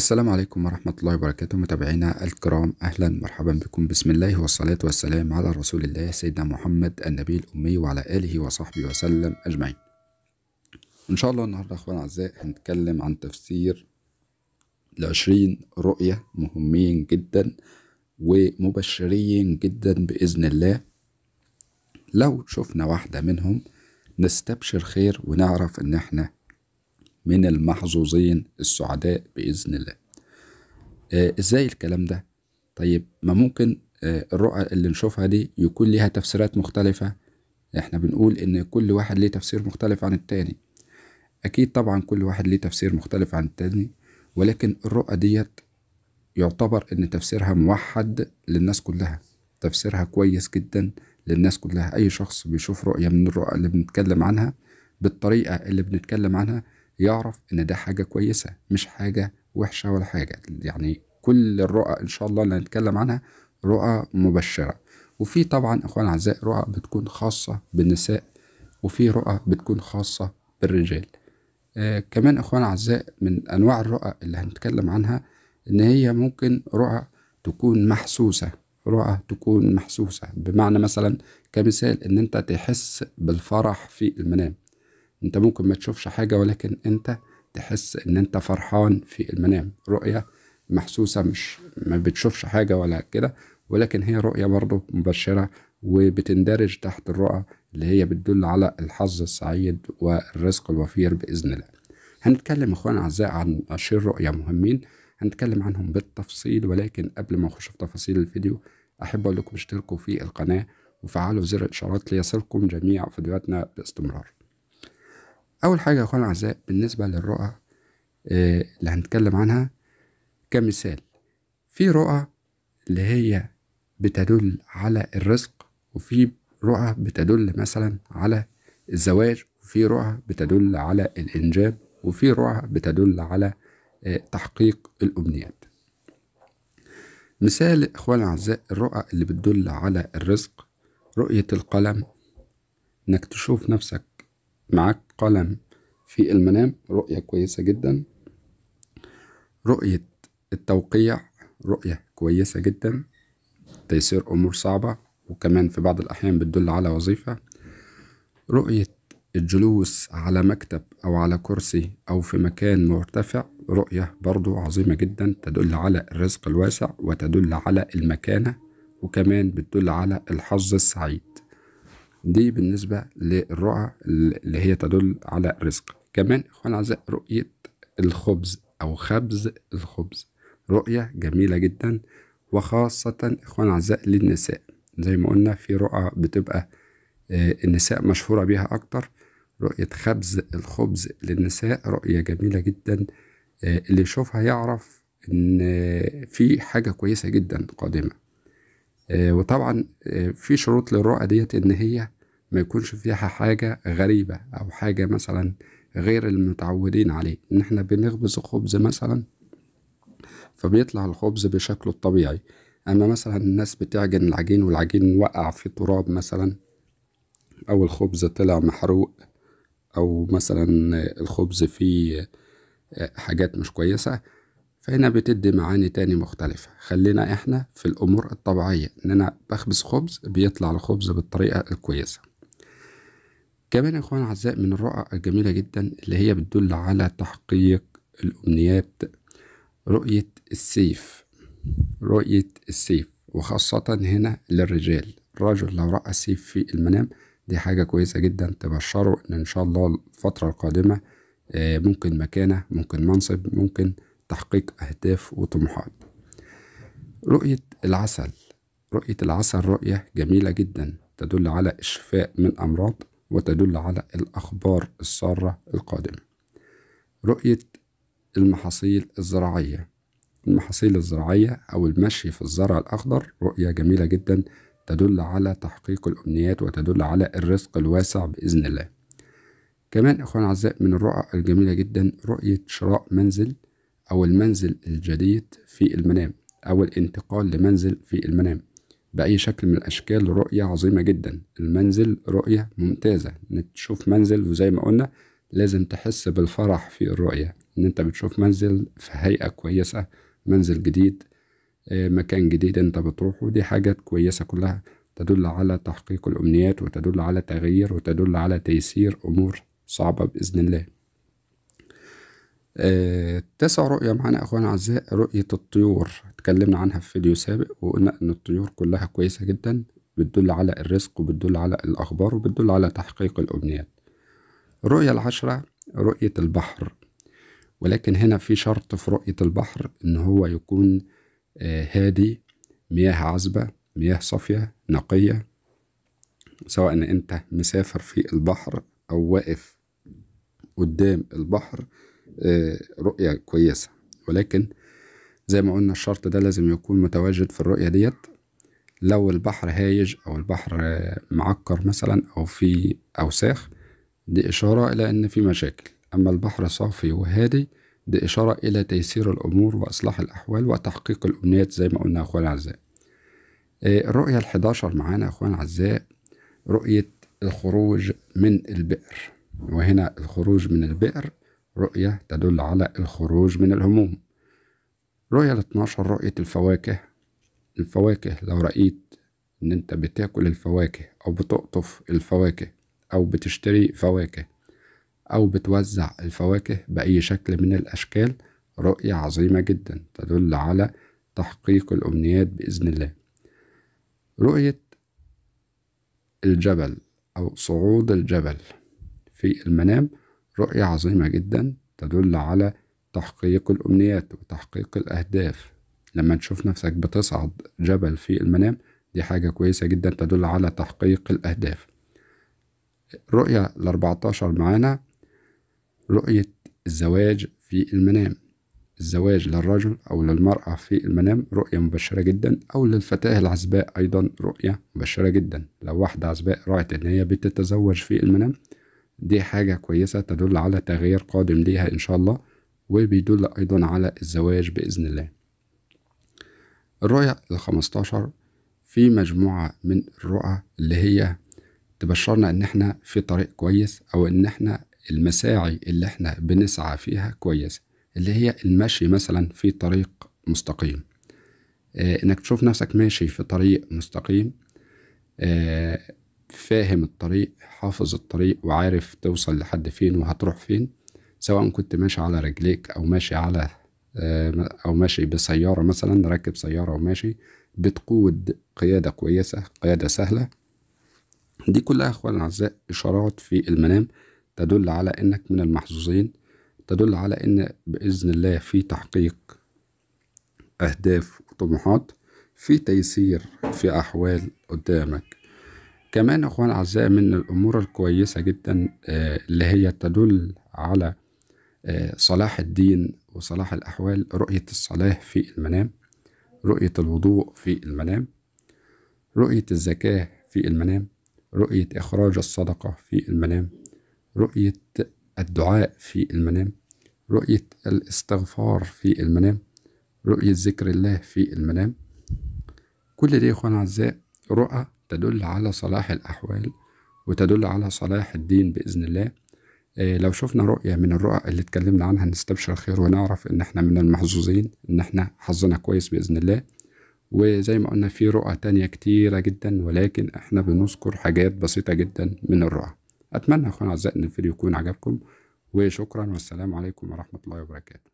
السلام عليكم ورحمة الله وبركاته متابعينا الكرام أهلا مرحبا بكم بسم الله والصلاة والسلام على رسول الله سيدنا محمد النبي الأمي وعلى آله وصحبه وسلم أجمعين إن شاء الله النهاردة أخوان أعزاء هنتكلم عن تفسير العشرين رؤية مهمين جدا ومبشرين جدا بإذن الله لو شفنا واحدة منهم نستبشر خير ونعرف إن إحنا من المحظوظين السعداء بإذن الله آه إزاي الكلام ده؟ طيب ما ممكن آه الرؤى اللي نشوفها دي يكون ليها تفسيرات مختلفة احنا بنقول ان كل واحد ليه تفسير مختلف عن التاني اكيد طبعا كل واحد ليه تفسير مختلف عن التاني ولكن الرؤى ديت يعتبر ان تفسيرها موحد للناس كلها تفسيرها كويس جدا للناس كلها اي شخص بيشوف رؤية من الرؤى اللي بنتكلم عنها بالطريقة اللي بنتكلم عنها يعرف ان ده حاجه كويسه مش حاجه وحشه ولا حاجه يعني كل الرؤى ان شاء الله اللي هنتكلم عنها رؤى مبشره وفي طبعا اخوان اعزاء رؤى بتكون خاصه بالنساء وفي رؤى بتكون خاصه بالرجال آه كمان اخوان اعزاء من انواع الرؤى اللي هنتكلم عنها ان هي ممكن رؤى تكون محسوسه رؤى تكون محسوسه بمعنى مثلا كمثال ان انت تحس بالفرح في المنام انت ممكن ما تشوفش حاجه ولكن انت تحس ان انت فرحان في المنام رؤيه محسوسه مش ما بتشوفش حاجه ولا كده ولكن هي رؤيه برضه مبشره وبتندرج تحت الرؤى اللي هي بتدل على الحظ السعيد والرزق الوفير باذن الله هنتكلم اخوان اعزائي عن عشرين رؤيه مهمين هنتكلم عنهم بالتفصيل ولكن قبل ما اخش في تفاصيل الفيديو احب اقول لكم اشتركوا في القناه وفعلوا زر الاشارات ليصلكم جميع فيديوهاتنا باستمرار أول حاجة يا أخوانا الأعزاء بالنسبة للرؤى آه، اللي هنتكلم عنها كمثال في رؤى اللي هي بتدل على الرزق وفي رؤى بتدل مثلا على الزواج وفي رؤى بتدل على الإنجاب وفي رؤى بتدل على آه، تحقيق الأمنيات مثال إخوان الأعزاء الرؤى اللي بتدل على الرزق رؤية القلم إنك تشوف نفسك معاك قلم في المنام رؤية كويسة جدا رؤية التوقيع رؤية كويسة جدا تيسير أمور صعبة وكمان في بعض الأحيان بتدل على وظيفة رؤية الجلوس على مكتب أو على كرسي أو في مكان مرتفع رؤية برضو عظيمة جدا تدل على الرزق الواسع وتدل على المكانة وكمان بتدل على الحظ السعيد دي بالنسبة للرؤى اللي هي تدل على رزق كمان اخوان اعزاء رؤية الخبز او خبز الخبز رؤية جميلة جدا وخاصة اخوان اعزاء للنساء زي ما قلنا في رؤى بتبقى آه، النساء مشهورة بيها اكتر رؤية خبز الخبز للنساء رؤية جميلة جدا آه، اللي يشوفها يعرف ان في حاجة كويسة جدا قادمة آه، وطبعا آه، في شروط للرؤى ديت ان هي ما يكونش فيها حاجة غريبة أو حاجة مثلا غير المتعودين عليه إن إحنا بنخبز خبز مثلا فبيطلع الخبز بشكله الطبيعي أما مثلا الناس بتعجن العجين والعجين وقع في تراب مثلا أو الخبز طلع محروق أو مثلا الخبز فيه آه، حاجات مش كويسة فهنا بتدي معاني تاني مختلفة خلينا احنا في الأمور الطبيعية إن أنا بخبز خبز بيطلع الخبز بالطريقة الكويسة كمان يا إخوان أعزائي من الرؤى الجميلة جدا اللي هي بتدل على تحقيق الأمنيات رؤية السيف رؤية السيف وخاصة هنا للرجال الرجل لو رأى سيف في المنام دي حاجة كويسة جدا تبشره إن إن شاء الله الفترة القادمة آه، ممكن مكانة ممكن منصب ممكن تحقيق أهداف وطموحات رؤية العسل رؤية العسل رؤية جميلة جدا تدل على الشفاء من أمراض وتدل على الأخبار السارة القادمة رؤية المحاصيل الزراعية المحاصيل الزراعية أو المشي في الزرع الأخضر رؤية جميلة جدا تدل على تحقيق الأمنيات وتدل على الرزق الواسع بإذن الله كمان إخوان أعزاء من الرؤى الجميلة جدا رؤية شراء منزل أو المنزل الجديد في المنام أو الانتقال لمنزل في المنام بأي شكل من الأشكال رؤية عظيمة جدا المنزل رؤية ممتازة إنك تشوف منزل وزي ما قلنا لازم تحس بالفرح في الرؤية إن أنت بتشوف منزل في هيئة كويسة منزل جديد آه، مكان جديد أنت بتروحه دي حاجات كويسة كلها تدل على تحقيق الأمنيات وتدل على تغيير وتدل على تيسير أمور صعبة بإذن الله تسع رؤية معانا أخوانا أعزاء رؤية الطيور اتكلمنا عنها في فيديو سابق وقلنا إن الطيور كلها كويسة جدا بتدل على الرزق وبتدل على الأخبار وبتدل على تحقيق الأمنيات الرؤية العشرة رؤية البحر ولكن هنا في شرط في رؤية البحر إن هو يكون آه، هادي مياه عذبة مياه صافية نقية سواء أنت مسافر في البحر أو واقف قدام البحر آه، رؤية كويسة ولكن زي ما قلنا الشرط ده لازم يكون متواجد في الرؤية ديت لو البحر هايج أو البحر معكر مثلا أو في أوساخ دي إشارة إلى إن في مشاكل أما البحر صافي وهادي دي إشارة إلى تيسير الأمور وإصلاح الأحوال وتحقيق الأمنيات زي ما قلنا أخوان الأعزاء الرؤية آه، الحداشر معانا أخوان الأعزاء رؤية الخروج من البئر وهنا الخروج من البئر رؤية تدل على الخروج من الهموم رؤية 12 رؤية الفواكه الفواكه لو رأيت إن أنت بتاكل الفواكه أو بتقطف الفواكه أو بتشتري فواكه أو بتوزع الفواكه بأي شكل من الأشكال رؤية عظيمة جدا تدل على تحقيق الأمنيات بإذن الله رؤية الجبل أو صعود الجبل في المنام رؤية عظيمة جدا تدل على تحقيق الأمنيات وتحقيق الأهداف لما تشوف نفسك بتصعد جبل في المنام دي حاجة كويسة جدا تدل على تحقيق الأهداف رؤية الأربعتاشر معانا رؤية الزواج في المنام الزواج للرجل أو للمرأة في المنام رؤية مبشرة جدا أو للفتاة العزباء أيضا رؤية مبشرة جدا لو واحدة عزباء رأت إن هي بتتزوج في المنام دي حاجة كويسة تدل على تغيير قادم ليها إن شاء الله وبيدل أيضا على الزواج بإذن الله الرؤية الخمستاشر في مجموعة من الرؤى اللي هي تبشرنا إن إحنا في طريق كويس أو إن إحنا المساعي اللي إحنا بنسعى فيها كويس اللي هي المشي مثلا في طريق مستقيم آه، إنك تشوف نفسك ماشي في طريق مستقيم آه، فاهم الطريق حافظ الطريق وعارف توصل لحد فين وهتروح فين سواء كنت ماشي على رجليك او ماشي على آه، او ماشي بسيارة مثلا راكب سيارة وماشي بتقود قيادة كويسة قيادة سهلة دي كلها اخوان الاعزاء اشارات في المنام تدل على انك من المحظوظين تدل على ان باذن الله في تحقيق اهداف وطموحات في تيسير في احوال قدامك كمان اخوان الاعزاء من الامور الكويسه جدا آه، اللي هي تدل على آه، صلاح الدين وصلاح الاحوال رؤيه الصلاه في المنام رؤيه الوضوء في المنام رؤيه الزكاه في المنام رؤيه اخراج الصدقه في المنام رؤيه الدعاء في المنام رؤيه الاستغفار في المنام رؤيه ذكر الله في المنام كل دي اخوان الاعزاء رؤى تدل على صلاح الأحوال وتدل على صلاح الدين بإذن الله آه، لو شفنا رؤية من الرؤى اللي اتكلمنا عنها نستبشر خير ونعرف إن إحنا من المحظوظين إن إحنا حظنا كويس بإذن الله وزي ما قلنا في رؤى تانية كتيرة جدا ولكن إحنا بنذكر حاجات بسيطة جدا من الرؤى أتمنى أخوان أعزائي إن الفيديو يكون عجبكم وشكرا والسلام عليكم ورحمة الله وبركاته